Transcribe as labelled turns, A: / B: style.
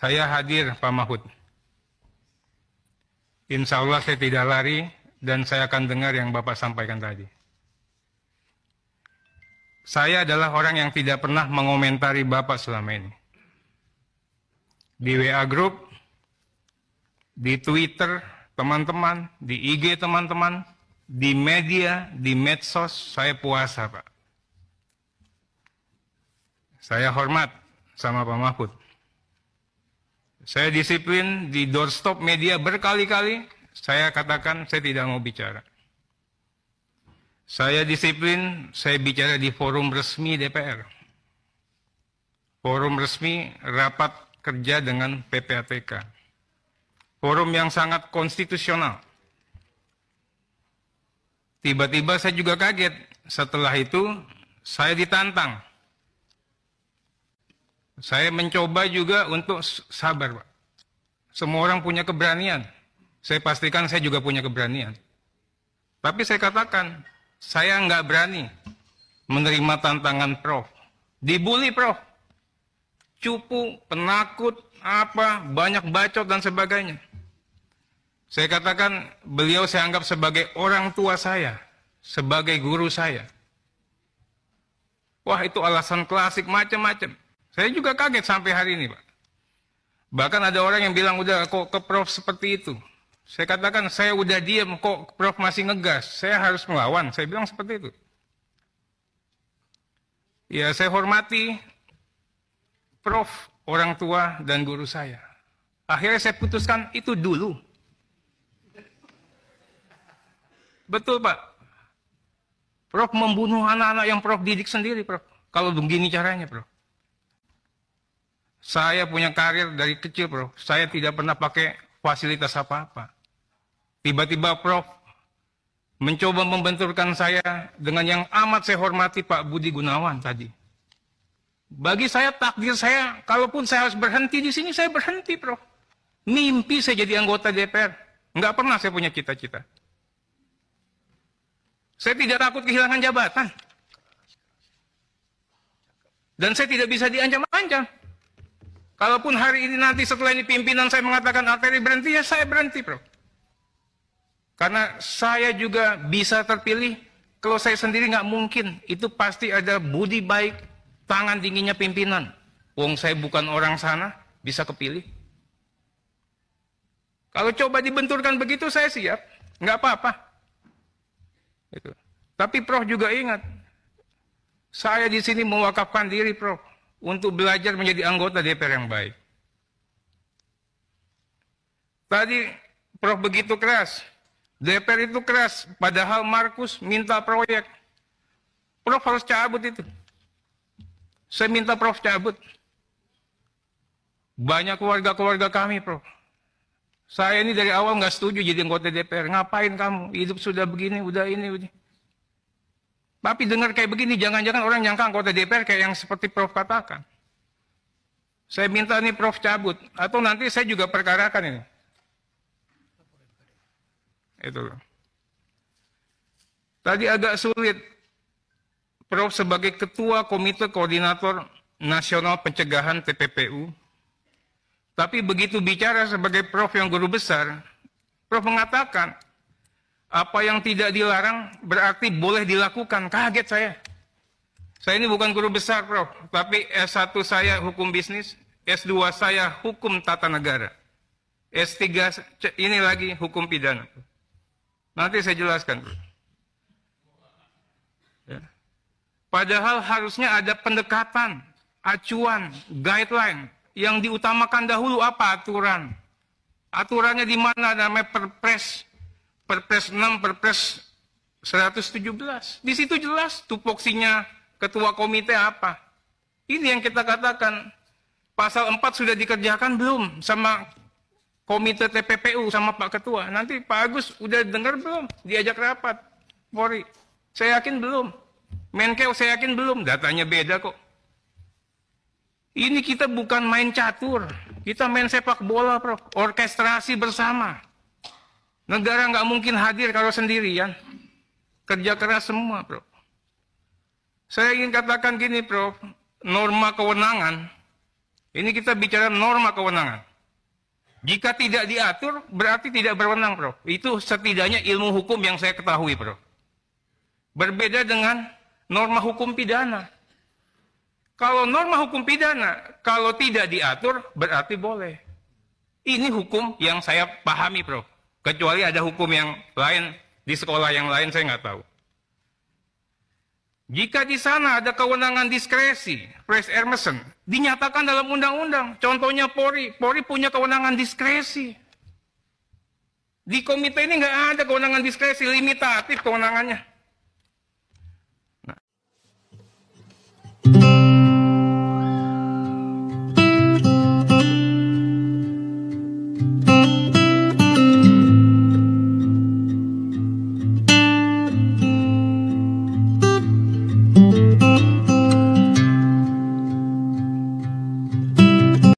A: Saya hadir Pak Mahfud. Insya Allah saya tidak lari dan saya akan dengar yang Bapak sampaikan tadi. Saya adalah orang yang tidak pernah mengomentari Bapak selama ini. Di WA Group, di Twitter, teman-teman, di IG teman-teman, di media, di medsos, saya puasa Pak. Saya hormat sama Pak Mahfud. Saya disiplin di doorstop media berkali-kali, saya katakan saya tidak mau bicara. Saya disiplin, saya bicara di forum resmi DPR. Forum resmi rapat kerja dengan PPATK. Forum yang sangat konstitusional. Tiba-tiba saya juga kaget. Setelah itu saya ditantang saya mencoba juga untuk sabar, Pak. Semua orang punya keberanian. Saya pastikan saya juga punya keberanian. Tapi saya katakan, saya nggak berani menerima tantangan Prof. Dibully Prof. Cupu, penakut, apa, banyak bacot dan sebagainya. Saya katakan beliau saya anggap sebagai orang tua saya, sebagai guru saya. Wah itu alasan klasik macam-macam. Saya juga kaget sampai hari ini, Pak. Bahkan ada orang yang bilang udah kok ke Prof seperti itu. Saya katakan saya udah diam kok Prof masih ngegas. Saya harus melawan. Saya bilang seperti itu. Ya saya hormati Prof, orang tua dan guru saya. Akhirnya saya putuskan itu dulu. Betul Pak. Prof membunuh anak-anak yang Prof didik sendiri Prof. Kalau begini caranya Prof. Saya punya karir dari kecil, Prof. Saya tidak pernah pakai fasilitas apa-apa. Tiba-tiba Prof mencoba membenturkan saya dengan yang amat saya hormati Pak Budi Gunawan tadi. Bagi saya takdir saya, kalaupun saya harus berhenti di sini, saya berhenti, Prof. Mimpi saya jadi anggota DPR. Nggak pernah saya punya cita-cita. Saya tidak takut kehilangan jabatan. Dan saya tidak bisa diancam-ancam. Kalaupun hari ini nanti setelah ini pimpinan saya mengatakan arteri berhenti, ya saya berhenti bro. Karena saya juga bisa terpilih, kalau saya sendiri nggak mungkin. Itu pasti ada budi baik, tangan dinginnya pimpinan. Wong saya bukan orang sana, bisa kepilih. Kalau coba dibenturkan begitu saya siap, nggak apa-apa. Gitu. Tapi Prof juga ingat, saya di sini mewakafkan diri Prof untuk belajar menjadi anggota DPR yang baik. Tadi Prof begitu keras, DPR itu keras, padahal Markus minta proyek. Prof harus cabut itu. Saya minta Prof cabut. Banyak keluarga-keluarga kami, Prof. Saya ini dari awal nggak setuju jadi anggota DPR. Ngapain kamu? Hidup sudah begini, udah ini, udah. Tapi dengar kayak begini, jangan-jangan orang nyangka anggota DPR kayak yang seperti Prof katakan. Saya minta nih Prof cabut, atau nanti saya juga perkarakan ini. Itu Tadi agak sulit. Prof sebagai ketua komite koordinator nasional pencegahan TPPU. Tapi begitu bicara sebagai Prof yang guru besar, Prof mengatakan, apa yang tidak dilarang berarti boleh dilakukan. Kaget saya. Saya ini bukan guru besar, Prof. Tapi S1 saya hukum bisnis, S2 saya hukum tata negara. S3 ini lagi hukum pidana. Nanti saya jelaskan. Ya. Padahal harusnya ada pendekatan, acuan, guideline yang diutamakan dahulu apa aturan. Aturannya di mana namanya perpres Perpres 6, Perpres 117. Di situ jelas tupoksinya ketua komite apa. Ini yang kita katakan. Pasal 4 sudah dikerjakan belum sama komite TPPU sama Pak Ketua. Nanti Pak Agus udah dengar belum? Diajak rapat. Polri. Saya yakin belum. Menkeu saya yakin belum. Datanya beda kok. Ini kita bukan main catur. Kita main sepak bola, Prof. Orkestrasi bersama. Negara nggak mungkin hadir kalau sendirian. Kerja keras semua, bro. Saya ingin katakan gini, bro. Norma kewenangan. Ini kita bicara norma kewenangan. Jika tidak diatur, berarti tidak berwenang, bro. Itu setidaknya ilmu hukum yang saya ketahui, bro. Berbeda dengan norma hukum pidana. Kalau norma hukum pidana, kalau tidak diatur, berarti boleh. Ini hukum yang saya pahami, bro. Kecuali ada hukum yang lain di sekolah yang lain saya nggak tahu. Jika di sana ada kewenangan diskresi, Pres Emerson, dinyatakan dalam undang-undang. Contohnya Polri, Polri punya kewenangan diskresi. Di komite ini nggak ada kewenangan diskresi, limitatif kewenangannya.